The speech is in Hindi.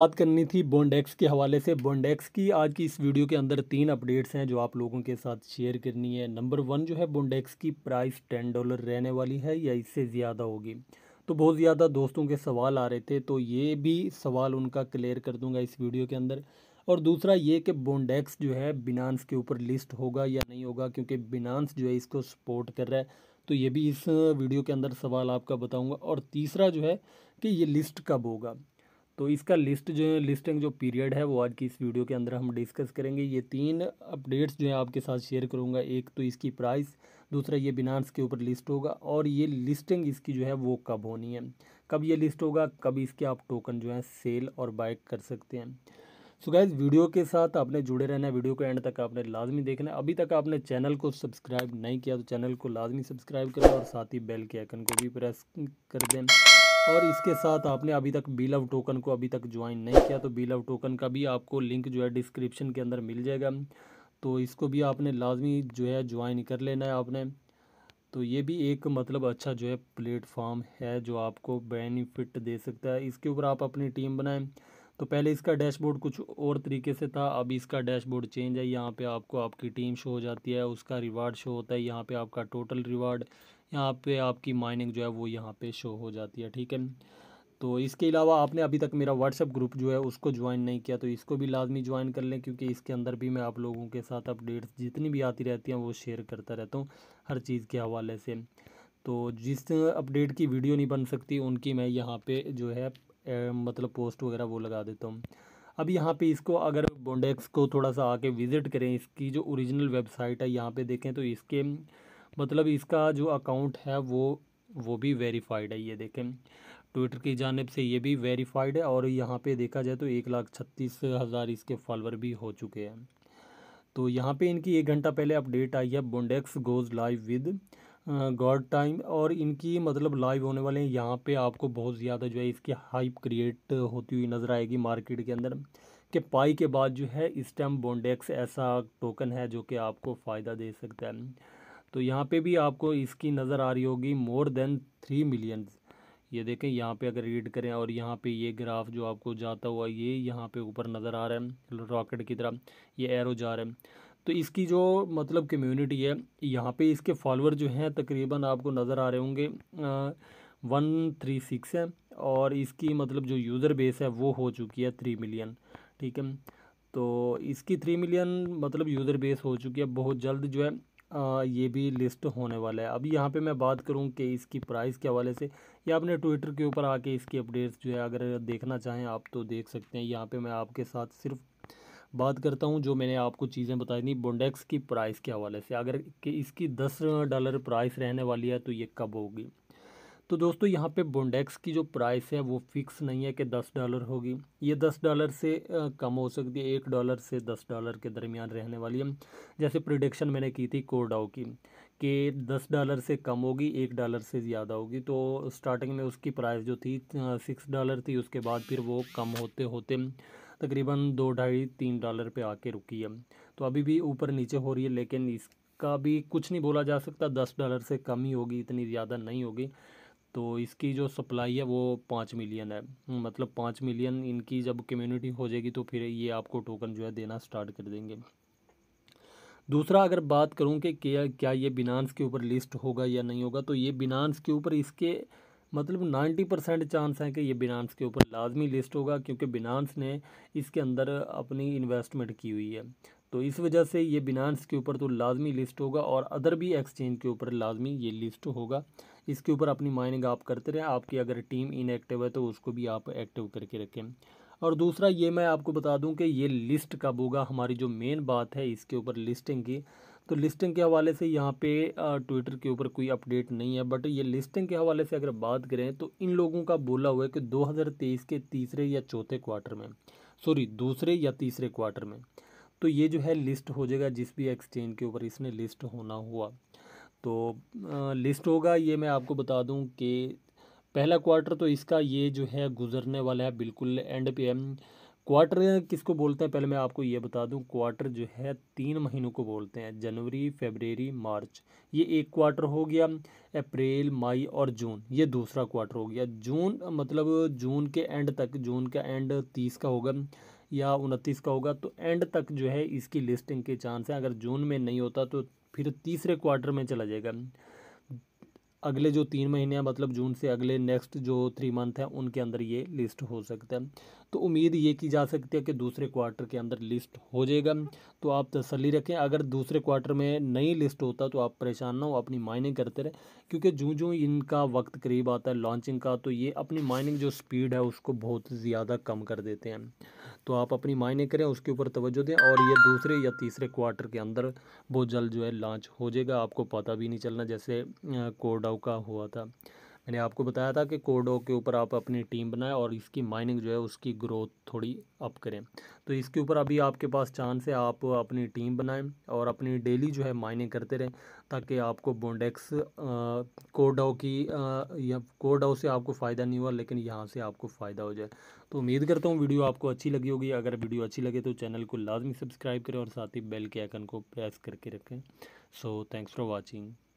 बात करनी थी बोंडेक्स के हवाले से बोंडेक्स की आज की इस वीडियो के अंदर तीन अपडेट्स हैं जो आप लोगों के साथ शेयर करनी है नंबर वन जो है बोंडेक्स की प्राइस टेन डॉलर रहने वाली है या इससे ज़्यादा होगी तो बहुत ज़्यादा दोस्तों के सवाल आ रहे थे तो ये भी सवाल उनका क्लियर कर दूंगा इस वीडियो के अंदर और दूसरा ये कि बोंडेक्स जो है बिनांस के ऊपर लिस्ट होगा या नहीं होगा क्योंकि बिनांस जो है इसको सपोर्ट कर रहा है तो ये भी इस वीडियो के अंदर सवाल आपका बताऊंगा और तीसरा जो है कि ये लिस्ट कब होगा तो इसका लिस्ट जो है लिस्टिंग जो पीरियड है वो आज की इस वीडियो के अंदर हम डिस्कस करेंगे ये तीन अपडेट्स जो है आपके साथ शेयर करूँगा एक तो इसकी प्राइस दूसरा ये बिनांस के ऊपर लिस्ट होगा और ये लिस्टिंग इसकी जो है वो कब होनी है कब ये लिस्ट होगा कब इसके आप टोकन जो है सेल और बाय कर सकते हैं सो गाइज वीडियो के साथ आपने जुड़े रहना है वीडियो को एंड तक आपने लाजमी देखना है अभी तक आपने चैनल को सब्सक्राइब नहीं किया तो चैनल को लाजमी सब्सक्राइब करें और साथ ही बेल के आइकन को भी प्रेस कर दें और इसके साथ आपने अभी तक बी लव टोकन को अभी तक ज्वाइन नहीं किया तो बी लव टोकन का भी आपको लिंक जो है डिस्क्रिप्शन के अंदर मिल जाएगा तो इसको भी आपने लाजमी जो है ज्वाइन कर लेना है आपने तो ये भी एक मतलब अच्छा जो है प्लेटफॉर्म है जो आपको बेनिफिट दे सकता है इसके ऊपर आप अपनी टीम बनाएं तो पहले इसका डैशबोर्ड कुछ और तरीके से था अब इसका डैशबोर्ड चेंज है यहाँ पे आपको आपकी टीम शो हो जाती है उसका रिवार्ड शो होता है यहाँ पे आपका टोटल रिवार्ड यहाँ पे आपकी माइनिंग जो है वो यहाँ पे शो हो जाती है ठीक है तो इसके अलावा आपने अभी तक मेरा व्हाट्सअप ग्रुप जो है उसको ज्वाइन नहीं किया तो इसको भी लाजमी ज्वाइन कर लें क्योंकि इसके अंदर भी मैं आप लोगों के साथ अपडेट्स जितनी भी आती रहती हैं वो शेयर करता रहता हूँ हर चीज़ के हवाले से तो जिस अपडेट की वीडियो नहीं बन सकती उनकी मैं यहाँ पर जो है ए, मतलब पोस्ट वगैरह वो लगा देता हूँ अब यहाँ पे इसको अगर बोंडेक्स को थोड़ा सा आके विज़िट करें इसकी जो ओरिजिनल वेबसाइट है यहाँ पे देखें तो इसके मतलब इसका जो अकाउंट है वो वो भी वेरीफाइड है ये देखें ट्विटर की जानब से ये भी वेरीफाइड है और यहाँ पे देखा जाए तो एक लाख छत्तीस हज़ार इसके फॉलोअर भी हो चुके हैं तो यहाँ पे इनकी एक घंटा पहले अपडेट आई है Bondex goes live with god time और इनकी मतलब लाइव होने वाले हैं यहाँ पे आपको बहुत ज़्यादा जो है इसकी हाइप क्रिएट होती हुई नज़र आएगी मार्केट के अंदर कि पाई के बाद जो है इस टाइम बोंडेक्स ऐसा टोकन है जो कि आपको फ़ायदा दे सकता है तो यहाँ पे भी आपको इसकी नज़र आ रही होगी मोर देन थ्री मिलियन ये देखें यहाँ पे अगर रीड करें और यहाँ पे ये ग्राफ जो आपको जाता हुआ ये यहाँ पे ऊपर नज़र आ रहा है रॉकेट की तरह ये एरो जा रहा है तो इसकी जो मतलब कम्युनिटी है यहाँ पे इसके फॉलोअर जो हैं तकरीबन आपको नज़र आ रहे होंगे वन थ्री सिक्स है और इसकी मतलब जो यूज़र बेस है वो हो चुकी है थ्री मिलियन ठीक है तो इसकी थ्री मिलियन मतलब यूज़र बेस हो चुकी है बहुत जल्द जो है ये भी लिस्ट होने वाला है अब यहाँ पे मैं बात करूँ कि इसकी प्राइस के हवाले से या आपने ट्विटर के ऊपर आके इसकी अपडेट्स जो है अगर देखना चाहें आप तो देख सकते हैं यहाँ पे मैं आपके साथ सिर्फ बात करता हूँ जो मैंने आपको चीज़ें बताई थी बोंडेक्स की प्राइस के हवाले से अगर कि इसकी दस डॉलर प्राइस रहने वाली है तो ये कब होगी तो दोस्तों यहाँ पे बोंडेक्स की जो प्राइस है वो फिक्स नहीं है कि दस डॉलर होगी ये दस डॉलर से कम हो सकती है एक डॉलर से दस डॉलर के दरमियान रहने वाली है जैसे प्रोडिक्शन मैंने की थी कोडाओ की कि दस डॉलर से कम होगी एक डॉलर से ज़्यादा होगी तो स्टार्टिंग में उसकी प्राइस जो थी सिक्स डॉलर थी उसके बाद फिर वो कम होते होते तकरीबन दो ढाई तीन डॉलर पे आके रुकी है तो अभी भी ऊपर नीचे हो रही है लेकिन इसका भी कुछ नहीं बोला जा सकता दस डॉलर से कम ही होगी इतनी ज़्यादा नहीं होगी तो इसकी जो सप्लाई है वो पाँच मिलियन है मतलब पाँच मिलियन इनकी जब कम्युनिटी हो जाएगी तो फिर ये आपको टोकन जो है देना स्टार्ट कर देंगे दूसरा अगर बात करूँ कि क्या क्या ये बिनांस के ऊपर लिस्ट होगा या नहीं होगा तो ये बिनांस के ऊपर इसके मतलब 90 परसेंट चांस हैं कि ये बिनांस के ऊपर लाजमी लिस्ट होगा क्योंकि बिनांस ने इसके अंदर अपनी इन्वेस्टमेंट की हुई है तो इस वजह से ये बिनांस के ऊपर तो लाजमी लिस्ट होगा और अदर भी एक्सचेंज के ऊपर लाजमी ये लिस्ट होगा इसके ऊपर अपनी माइनिंग आप करते रहें आपकी अगर टीम इनएक्टिव है तो उसको भी आप एक्टिव करके रखें और दूसरा ये मैं आपको बता दूं कि ये लिस्ट कब होगा हमारी जो मेन बात है इसके ऊपर लिस्टिंग की तो लिस्टिंग के हवाले से यहाँ पे ट्विटर के ऊपर कोई अपडेट नहीं है बट ये लिस्टिंग के हवाले से अगर बात करें तो इन लोगों का बोला हुआ है कि 2023 के तीसरे या चौथे क्वार्टर में सॉरी दूसरे या तीसरे क्वार्टर में तो ये जो है लिस्ट हो जाएगा जिस भी एक्सचेंज के ऊपर इसने लिस्ट होना हुआ तो आ, लिस्ट होगा ये मैं आपको बता दूं कि पहला क्वार्टर तो इसका ये जो है गुजरने वाला है बिल्कुल एंड पे एम क्वार्टर किसको बोलते हैं पहले मैं आपको ये बता दूं क्वार्टर जो है तीन महीनों को बोलते हैं जनवरी फेबररी मार्च ये एक क्वार्टर हो गया अप्रैल मई और जून ये दूसरा क्वार्टर हो गया जून मतलब जून के एंड तक जून का एंड तीस का होगा या उनतीस का होगा तो एंड तक जो है इसकी लिस्टिंग के चांस हैं अगर जून में नहीं होता तो फिर तीसरे क्वार्टर में चला जाएगा अगले जो तीन महीने हैं मतलब जून से अगले नेक्स्ट जो थ्री मंथ हैं उनके अंदर ये लिस्ट हो सकता है तो उम्मीद ये की जा सकती है कि दूसरे क्वार्टर के अंदर लिस्ट हो जाएगा तो आप तसली रखें अगर दूसरे क्वार्टर में नहीं लिस्ट होता तो आप परेशान ना हो अपनी माइनिंग करते रहें क्योंकि जूँ जूँ इनका वक्त करीब आता है लॉन्चिंग का तो ये अपनी माइनिंग जो स्पीड है उसको बहुत ज़्यादा कम कर देते हैं तो आप अपनी माइनिंग करें उसके ऊपर तोज्जो दें और ये दूसरे या तीसरे क्वार्टर के अंदर बहुत जल्द जो है लॉन्च हो जाएगा आपको पता भी नहीं चलना जैसे कोड कोडाऊ का हुआ था मैंने आपको बताया था कि कोडो के ऊपर आप अपनी टीम बनाएं और इसकी माइनिंग जो है उसकी ग्रोथ थोड़ी अप करें तो इसके ऊपर अभी आपके पास चांस है आप अपनी टीम बनाएं और अपनी डेली जो है माइनिंग करते रहें ताकि आपको बोंडेक्स कोडो की आ, या कोडो से आपको फ़ायदा नहीं हुआ लेकिन यहाँ से आपको फ़ायदा हो जाए तो उम्मीद करता हूँ वीडियो आपको अच्छी लगी होगी अगर वीडियो अच्छी लगे तो चैनल को लाजमी सब्सक्राइब करें और साथ ही बेल के आइकन को प्रेस करके रखें सो थैंक्स फॉर वॉचिंग